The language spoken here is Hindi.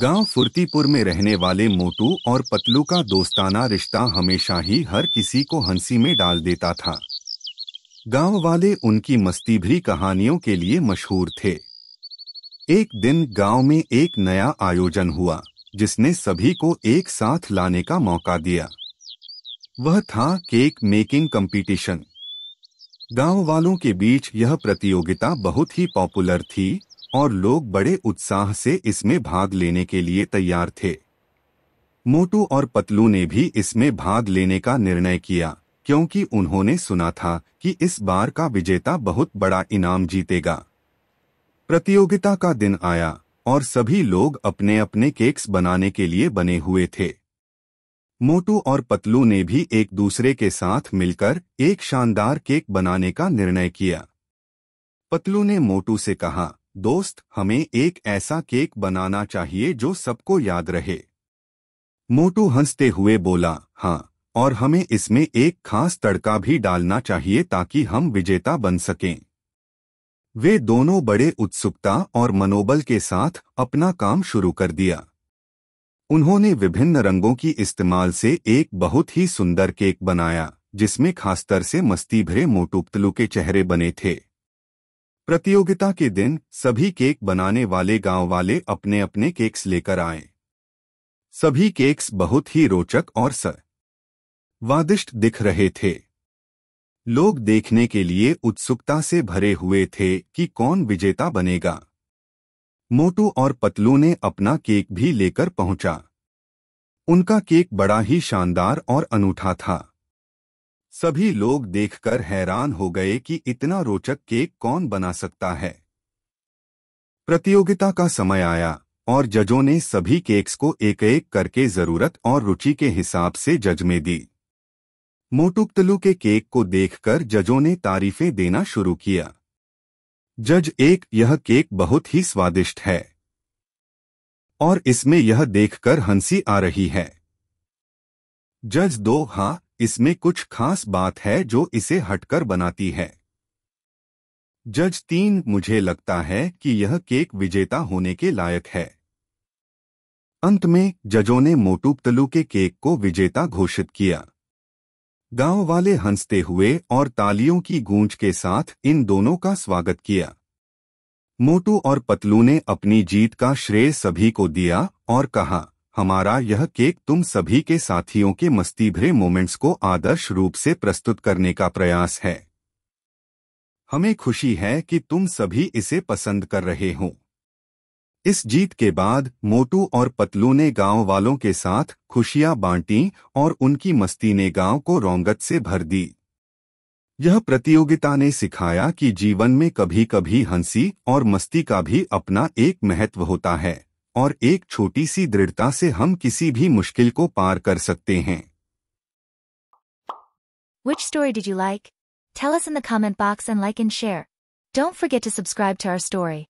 गांव फुर्तीपुर में रहने वाले मोटू और पतलू का दोस्ताना रिश्ता हमेशा ही हर किसी को हंसी में डाल देता था गांव वाले उनकी मस्ती भरी कहानियों के लिए मशहूर थे एक दिन गांव में एक नया आयोजन हुआ जिसने सभी को एक साथ लाने का मौका दिया वह था केक मेकिंग कंपटीशन गांव वालों के बीच यह प्रतियोगिता बहुत ही पॉपुलर थी और लोग बड़े उत्साह से इसमें भाग लेने के लिए तैयार थे मोटू और पतलू ने भी इसमें भाग लेने का निर्णय किया क्योंकि उन्होंने सुना था कि इस बार का विजेता बहुत बड़ा इनाम जीतेगा प्रतियोगिता का दिन आया और सभी लोग अपने अपने केक्स बनाने के लिए बने हुए थे मोटू और पतलू ने भी एक दूसरे के साथ मिलकर एक शानदार केक बनाने का निर्णय किया पतलू ने मोटू से कहा दोस्त हमें एक ऐसा केक बनाना चाहिए जो सबको याद रहे मोटू हंसते हुए बोला हाँ और हमें इसमें एक खास तड़का भी डालना चाहिए ताकि हम विजेता बन सकें वे दोनों बड़े उत्सुकता और मनोबल के साथ अपना काम शुरू कर दिया उन्होंने विभिन्न रंगों की इस्तेमाल से एक बहुत ही सुंदर केक बनाया जिसमें खासतर से मस्ती भरे मोटूपतलू के चेहरे बने थे प्रतियोगिता के दिन सभी केक बनाने वाले गांव वाले अपने अपने केक्स लेकर आए सभी केक्स बहुत ही रोचक और स वादिष्ट दिख रहे थे लोग देखने के लिए उत्सुकता से भरे हुए थे कि कौन विजेता बनेगा मोटू और पतलू ने अपना केक भी लेकर पहुंचा उनका केक बड़ा ही शानदार और अनूठा था सभी लोग देखकर हैरान हो गए कि इतना रोचक केक कौन बना सकता है प्रतियोगिता का समय आया और जजों ने सभी केक्स को एक एक करके जरूरत और रुचि के हिसाब से जज में दी मोटुकतलू के केक को देखकर जजों ने तारीफें देना शुरू किया जज एक यह केक बहुत ही स्वादिष्ट है और इसमें यह देखकर हंसी आ रही है जज दो हां इसमें कुछ खास बात है जो इसे हटकर बनाती है जज तीन मुझे लगता है कि यह केक विजेता होने के लायक है अंत में जजों ने मोटूपतलू के केक को विजेता घोषित किया गांव वाले हंसते हुए और तालियों की गूंज के साथ इन दोनों का स्वागत किया मोटू और पतलू ने अपनी जीत का श्रेय सभी को दिया और कहा हमारा यह केक तुम सभी के साथियों के मस्ती भरे मोमेंट्स को आदर्श रूप से प्रस्तुत करने का प्रयास है हमें खुशी है कि तुम सभी इसे पसंद कर रहे हो इस जीत के बाद मोटू और पतलू ने गांव वालों के साथ खुशियां बांटी और उनकी मस्ती ने गांव को रौंगत से भर दी यह प्रतियोगिता ने सिखाया कि जीवन में कभी कभी हंसी और मस्ती का भी अपना एक महत्व होता है और एक छोटी सी दृढ़ता से हम किसी भी मुश्किल को पार कर सकते हैं Which story did you like? Tell us in the comment box and like and share. Don't forget to subscribe to our story.